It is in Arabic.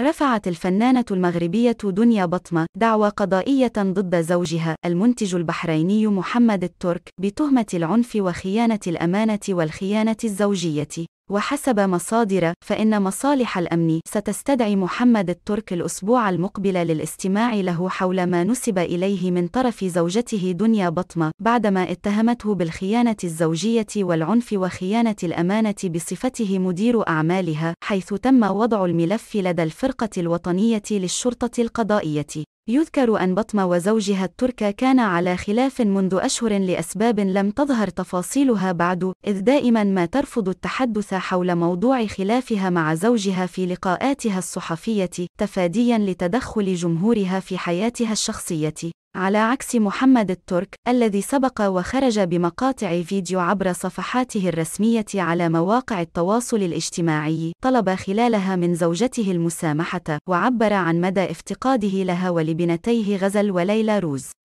رفعت الفنانة المغربية دنيا بطمة دعوى قضائية ضد زوجها المنتج البحريني محمد الترك بتهمة العنف وخيانة الأمانة والخيانة الزوجية وحسب مصادر فإن مصالح الأمن ستستدعي محمد الترك الأسبوع المقبل للاستماع له حول ما نسب إليه من طرف زوجته دنيا بطمة بعدما اتهمته بالخيانة الزوجية والعنف وخيانة الأمانة بصفته مدير أعمالها حيث تم وضع الملف لدى الفرقة الوطنية للشرطة القضائية يذكر أن بطم وزوجها الترك كان على خلاف منذ أشهر لأسباب لم تظهر تفاصيلها بعد، إذ دائما ما ترفض التحدث حول موضوع خلافها مع زوجها في لقاءاتها الصحفية، تفاديا لتدخل جمهورها في حياتها الشخصية. على عكس محمد الترك الذي سبق وخرج بمقاطع فيديو عبر صفحاته الرسمية على مواقع التواصل الاجتماعي، طلب خلالها من زوجته المسامحة، وعبر عن مدى افتقاده لها ولبنتيه غزل وليلى روز.